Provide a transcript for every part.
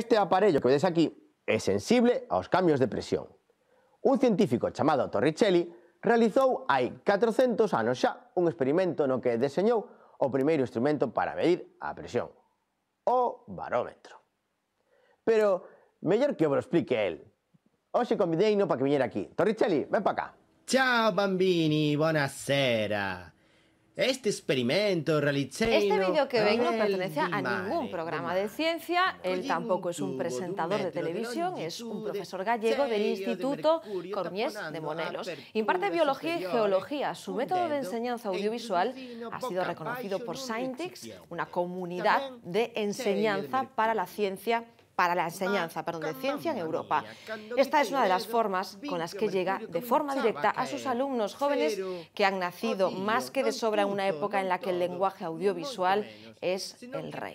Este aparello que vedes aquí é sensible aos cambios de presión. Un científico chamado Torricelli realizou hai 400 anos xa un experimento no que deseñou o primeiro instrumento para medir a presión, o barómetro. Pero mellor que vos explique el. Hoxe convideino para que viñera aquí. Torricelli, ven para cá. Ciao bambini, buonasera. Este experimento realicé. Este vídeo que veis no pertenece a ningún programa de ciencia. Él tampoco es un presentador de televisión, es un profesor gallego del Instituto Cornés de Monelos. Imparte biología y geología. Su método de enseñanza audiovisual ha sido reconocido por Scientix, una comunidad de enseñanza para la ciencia para la enseñanza de ciencia en Europa. Esta es una de las formas con las que llega de forma directa a sus alumnos jóvenes que han nacido más que de sobra en una época en la que el lenguaje audiovisual es el rey.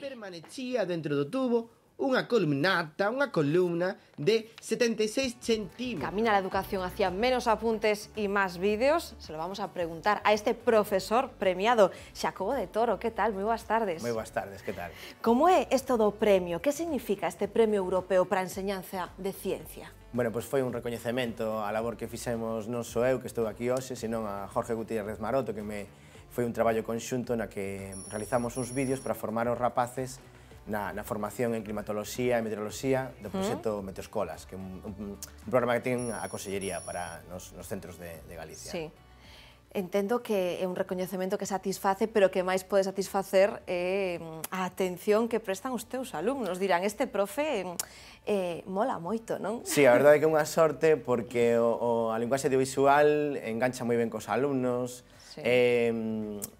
unha columnata, unha columna de 76 centímetros. Camina a educación hacia menos apuntes e máis vídeos. Se lo vamos a preguntar a este profesor premiado, Xacobo de Toro. ¿Qué tal? Moi boas tardes. Moi boas tardes, que tal? Como é isto do premio? Que significa este premio europeo para a enseñanza de ciencia? Bueno, pois pues foi un recoñecemento a labor que fixemos non só eu que estou aquí hoxe, senón a Jorge Gutiérrez Maroto, que me foi un traballo conxunto na que realizamos uns vídeos para formar os rapaces na, na formación en climatoloxía e meteoroloxía do mm. proxecto mm. Meteoscolas, que é un, un, un programa que ten a Consellería para nos, nos centros de, de Galicia. Sí. Entendo que é un recoñecemento que satisface, pero que máis pode satisfacer eh, a atención que prestan os teus alumnos. Dirán, este profe eh, mola moito, non? Sí, a verdade é que é unha sorte porque o, o, a linguaxe audiovisual engancha moi ben cos alumnos, sí. eh,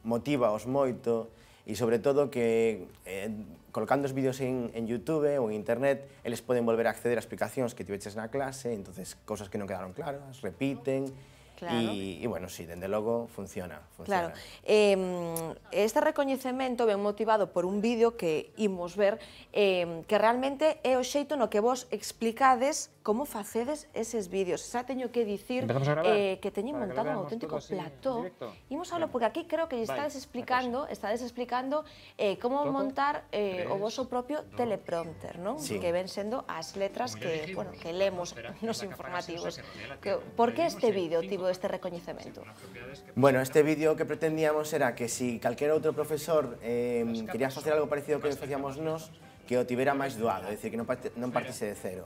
motiva os moito, e sobre todo que eh, colocando los vídeos en, YouTube o en internet, ellos pueden volver a acceder a explicaciones que en la clase, entonces cosas que no quedaron claras, repiten, y, bueno, sí, desde luego, funciona, Claro. Eh, este reconocimiento ben motivado por un vídeo que a ver em, que realmente he o no que vos explicades cómo facedes esos vídeos. ha tenido que decir eh, que tenía montado un auténtico plató. Imos a porque aquí creo que ya explicando, explicando eh, cómo montar eh, o propio teleprompter, ¿no? Que ven siendo las letras que, bueno, que los los informativos. Por qué este vídeo, este reconocimiento? Bueno, este vídeo que pretendíamos era que si cualquier otro profesor eh, quería hacer algo parecido que hacíamos nos, que o tuviera más doado, es decir, que no partiese de cero.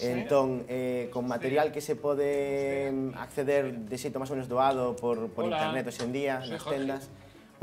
Entonces eh, con material que se puede em, acceder de xeito más o menos doado por, internet hoy en día, las tendas,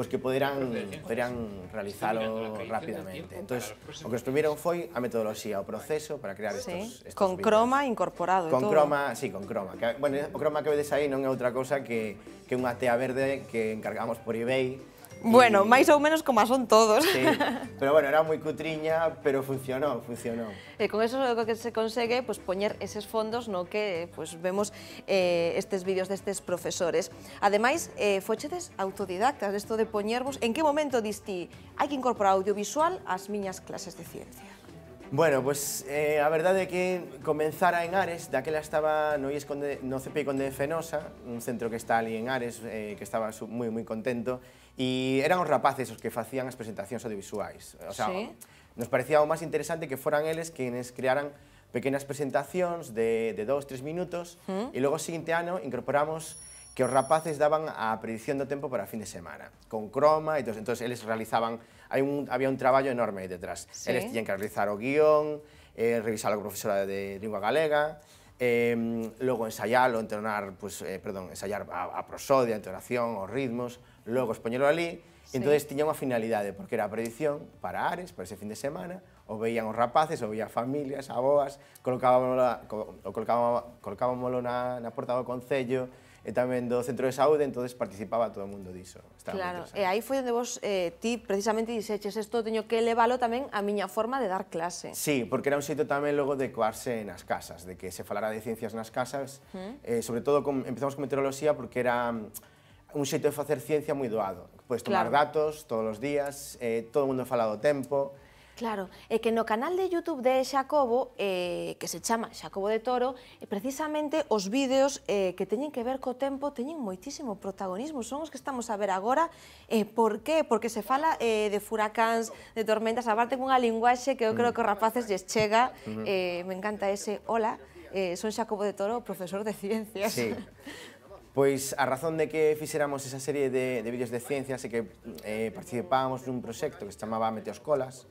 pois que poderán, poderán realizalo rapidamente. Entonces, o que estuvieron foi a metodoloxía, o proceso para crear estos, sí, estos Con vídeos. croma incorporado con todo. croma, sí, con croma. Que, bueno, o croma que vedes aí non é outra cousa que, que unha tea verde que encargamos por eBay Bueno, y... máis ou menos como son todos. Sí. Pero bueno, era moi cutriña, pero funcionou, funcionou. E con eso o que se consegue pues, poñer eses fondos no que pues, vemos eh, estes vídeos destes profesores. Ademais, eh, fochedes autodidactas, isto de poñervos, en que momento diste hai que incorporar audiovisual ás miñas clases de ciencia? Bueno, pues la eh, a verdade que comenzara en Ares, daquela estaba no, IES no CPI Conde de Fenosa, un centro que está allí en Ares, eh, que estaba muy, muy contento, Y eran los rapaces los que hacían las presentaciones audiovisuais. O sea, nos parecía más más interesante que fueran ellos quienes crearan pequeñas presentaciones de, dos, tres minutos, y luego siguiente o seguinte ano incorporamos que os rapaces daban a predición do tempo para a fin de semana, con croma e entón, entón eles realizaban, hai un, había un traballo enorme detrás. Sí. Eles tiñen que realizar o guión, eh, revisar a profesora de lingua galega, eh, logo ensaiarlo, entonar, pues, eh, perdón, ensaiar a, a prosodia, a entonación, os ritmos, logo expoñelo ali, sí. entón tiña unha finalidade, porque era a predición para Ares, para ese fin de semana, o veían os rapaces, o veían familias, aboas, colocábamolo, colocábamolo na, na porta do Concello, e tamén do centro de saúde, entonces participaba todo o mundo diso. Estaba claro, e aí foi onde vos, eh, ti precisamente dixeches isto, teño que leválo tamén a miña forma de dar clase. Sí, porque era un xeito tamén logo de coarse nas casas, de que se falara de ciencias nas casas, eh, sobre todo com, empezamos con meteoroloxía porque era mm, un xeito de facer ciencia moi doado. Podes tomar claro. datos todos os días, eh, todo o mundo fala do tempo, Claro, é que no canal de YouTube de Xacobo, eh, que se chama Xacobo de Toro, eh, precisamente os vídeos eh, que teñen que ver co tempo teñen moitísimo protagonismo, son os que estamos a ver agora. Eh, por qué? Porque se fala eh, de furacáns, de tormentas, aparte cunha linguaxe que eu creo mm. que os rapaces lles chega, mm-hmm. eh, me encanta ese hola, eh, son Xacobo de Toro, profesor de ciencias. Sí. Pois a razón de que fixéramos esa serie de, de vídeos de ciencias e que eh, participábamos nun proxecto que se chamaba Meteoscolas,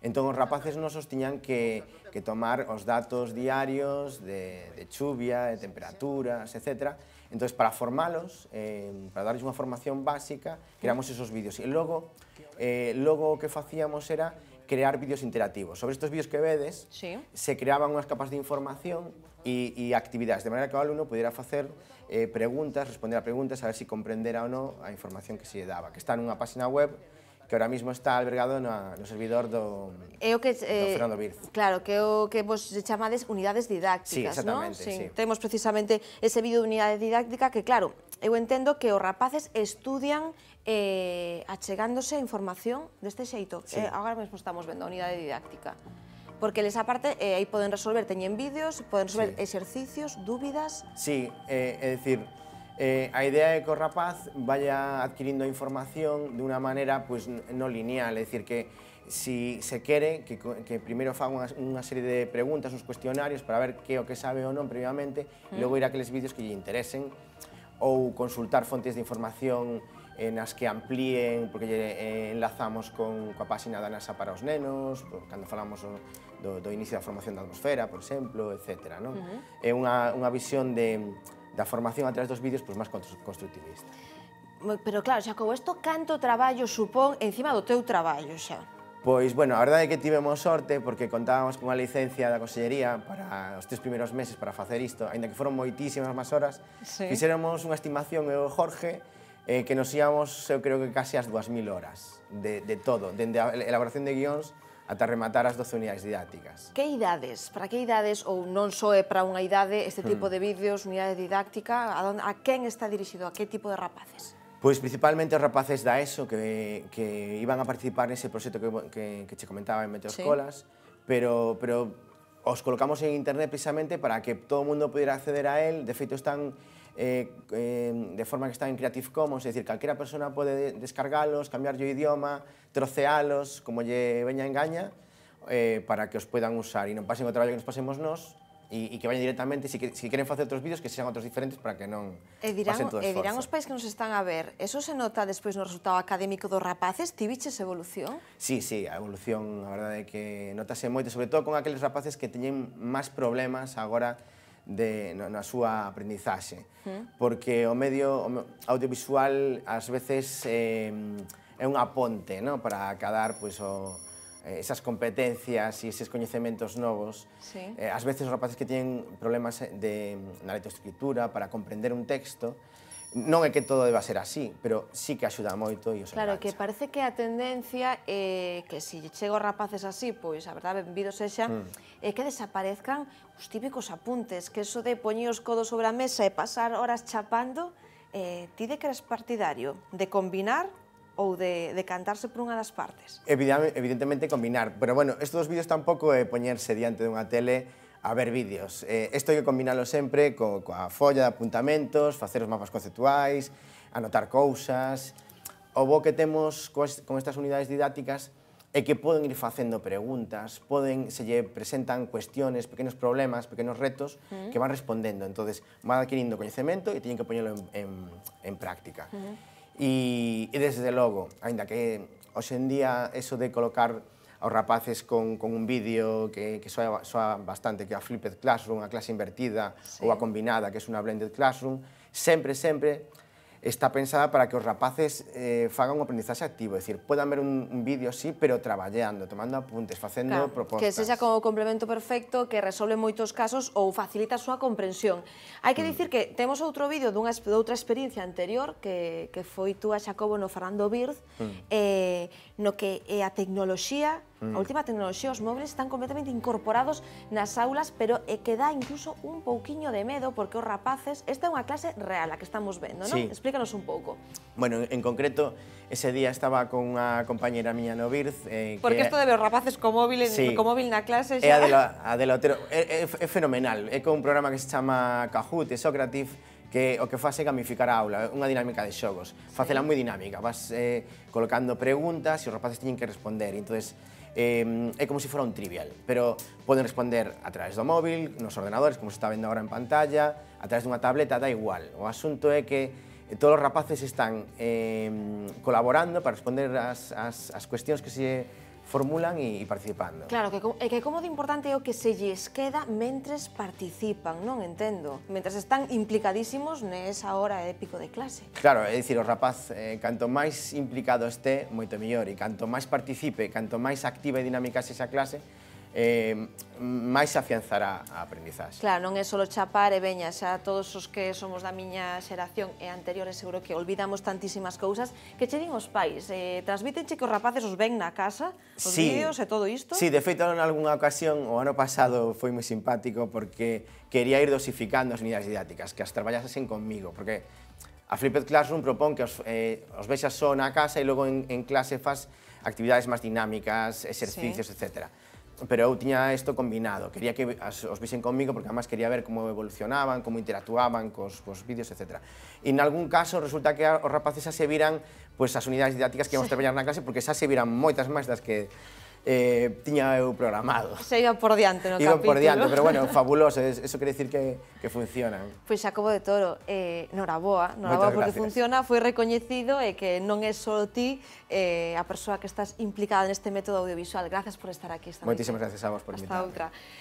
Entón os rapaces nosos tiñan que, que tomar os datos diarios de, de chuvia, de temperaturas, etc. Entón, para formalos, eh, para darles unha formación básica, creamos esos vídeos. E logo, eh, logo o que facíamos era crear vídeos interactivos. Sobre estes vídeos que vedes, sí. se creaban unhas capas de información e, e actividades, de maneira que o alumno pudera facer eh, preguntas, responder a preguntas, a ver se si comprendera ou non a información que se lle daba, que está nunha página web que ahora mismo está albergado na, no servidor do, é o que, eh, do Fernando Birz. Claro, que o que vos chamades unidades didácticas, sí, ¿no? Sí. sí, Temos precisamente ese vídeo de unidade didáctica que, claro, eu entendo que os rapaces estudian eh, achegándose a información deste xeito. Sí. Eh, agora mesmo estamos vendo a unidade didáctica. Porque les aparte eh, aí poden resolver, teñen vídeos, poden resolver sí. exercicios, dúbidas... Sí, eh, é dicir, Eh, a idea é que o rapaz vaya adquirindo información de unha maneira pues, pois, non lineal, é dicir, que si se quere que, que primeiro faga unha, unha serie de preguntas, uns cuestionarios para ver que o que sabe ou non previamente, mm. logo ir a aqueles vídeos que lle interesen ou consultar fontes de información en as que amplíen, porque lle eh, enlazamos con coa páxina da NASA para os nenos, por, cando falamos do, do inicio da formación da atmosfera, por exemplo, etc. Non? Uh mm-hmm. -huh. É unha, unha visión de da formación a través dos vídeos pois, máis constructivista. Pero claro, xa, como isto canto traballo supón encima do teu traballo xa? Pois, bueno, a verdade é que tivemos sorte porque contábamos con unha licencia da Consellería para os tres primeiros meses para facer isto, aínda que foron moitísimas máis horas. Sí. Fixéramos unha estimación, eu Jorge, eh, que nos íamos, eu creo que casi as 2.000 horas de, de todo, dende a elaboración de guións ata rematar as 12 unidades didácticas. Que idades? Para que idades ou non só é para unha idade este tipo hmm. de vídeos, unidade didáctica? A, a quen está dirixido? A que tipo de rapaces? Pois principalmente os rapaces da ESO que, que iban a participar nese proxecto que, que, que che comentaba en Meteoscolas, sí. pero, pero os colocamos en internet precisamente para que todo o mundo pudera acceder a él. De feito, están eh, eh, de forma que están en Creative Commons, es decir, calquera persona pode descargalos, cambiarlle o idioma, trocealos, como lle veña engaña, eh, para que os puedan usar e non pasen o traballo que nos pasemos nós, e, e que vayan directamente, se si, que, si queren facer outros vídeos, que sean outros diferentes para que non e dirán, pasen todo o esforzo. E dirán os pais que nos están a ver, eso se nota despois no resultado académico dos rapaces? Tiviches evolución? Sí, sí, a evolución, a verdade é que notase moito, sobre todo con aqueles rapaces que teñen máis problemas agora de, no, na súa aprendizaxe. Porque o medio audiovisual ás veces eh, é unha ponte no? para acadar pois, o, eh, esas competencias e eses coñecementos novos. Sí. Eh, ás veces os rapaces que teñen problemas eh, de, na letra escritura para comprender un texto, Non é que todo deba ser así, pero sí que axuda moito e os Claro, engancha. que parece que a tendencia é eh, que se si chego rapaces así, pois a verdade, benvidos sexa, mm. é eh, que desaparezcan os típicos apuntes, que eso de poñer os codos sobre a mesa e pasar horas chapando, eh, ti de que eras partidario de combinar ou de cantarse por unha das partes? Evidentemente combinar, pero bueno, estes dos vídeos tampouco é poñerse diante dunha tele a ver vídeos. Eh, isto hai que combinalo sempre co, coa folla de apuntamentos, facer os mapas conceptuais, anotar cousas... O bo que temos coas, con estas unidades didácticas é que poden ir facendo preguntas, poden, se lle presentan cuestiones, pequenos problemas, pequenos retos -huh. Mm. que van respondendo. entonces van adquirindo coñecemento e teñen que poñelo en, en, en práctica. -huh. E, e desde logo, aínda que hoxendía en día eso de colocar aos rapaces con, con un vídeo que, que soa, soa bastante, que a Flipped Classroom, a clase invertida sí. ou a combinada, que é unha Blended Classroom, sempre, sempre está pensada para que os rapaces eh, fagan un aprendizaxe activo, é dicir, podan ver un, un vídeo así, pero traballando, tomando apuntes, facendo claro, propostas. Que xa como complemento perfecto que resolve moitos casos ou facilita a súa comprensión. Hai que mm. dicir que temos outro vídeo dunha outra experiencia anterior que, que foi tú a Xacobo no Fernando Birz, mm. eh, no que é a tecnoloxía Mm. A última tecnoloxía, os móviles están completamente incorporados nas aulas, pero é eh, que dá incluso un pouquiño de medo porque os rapaces, esta é unha clase real a que estamos vendo, non? Sí. Explícanos un pouco. Bueno, en concreto, ese día estaba con unha compañera miña no Birz. Eh, porque isto de ver rapaces co móvil, en, sí. co móvil na clase xa... É de la Otero, é, é, é fenomenal. É con un programa que se chama Kahoot e Socrative, que o que fase é gamificar a aula, unha dinámica de xogos, facela moi dinámica, vas eh, colocando preguntas e os rapaces teñen que responder, entonces eh, é como se fora un trivial, pero poden responder a través do móvil, nos ordenadores, como se está vendo agora en pantalla, a través dunha tableta, da igual. O asunto é que eh, todos os rapaces están eh, colaborando para responder as, as, as cuestións que se formulan e, e participando. Claro, que, é que como de importante é o que se lles queda mentres participan, non entendo? Mentres están implicadísimos nesa hora de pico de clase. Claro, é dicir, o rapaz, eh, canto máis implicado este, moito mellor, e canto máis participe, canto máis activa e dinámica xa clase, eh, máis afianzará a aprendizaxe. Claro, non é só chapar e veña, xa todos os que somos da miña xeración e anteriores seguro que olvidamos tantísimas cousas que che din os pais, eh, transmítenche que os rapaces os ven na casa, os sí, vídeos e todo isto. Sí, de feito, en algunha ocasión, o ano pasado foi moi simpático porque quería ir dosificando as unidades didáticas, que as traballasen conmigo, porque a Flipped Classroom propón que os, eh, os vexas só na casa e logo en, en clase fas actividades máis dinámicas, exercicios, sí. etcétera pero eu tiña isto combinado, quería que as, os visen comigo porque además quería ver como evolucionaban, como interactuaban cos, cos vídeos, etc. E nalgún caso resulta que os rapaces xa se viran pois, pues, as unidades didácticas que íamos sí. traballar na clase porque xa se viran moitas máis das que eh, tiña eu programado. Se iba por diante no iba capítulo. Iba por diante, pero bueno, fabuloso, eso quere dicir que, que funcionan. Pois pues Xacobo de Toro, eh, noraboa, noraboa Moitas porque gracias. funciona, foi recoñecido e eh, que non é só ti eh, a persoa que estás implicada neste método audiovisual. Gracias por estar aquí esta Moitísimas gracias a vos por invitarme. Hasta outra.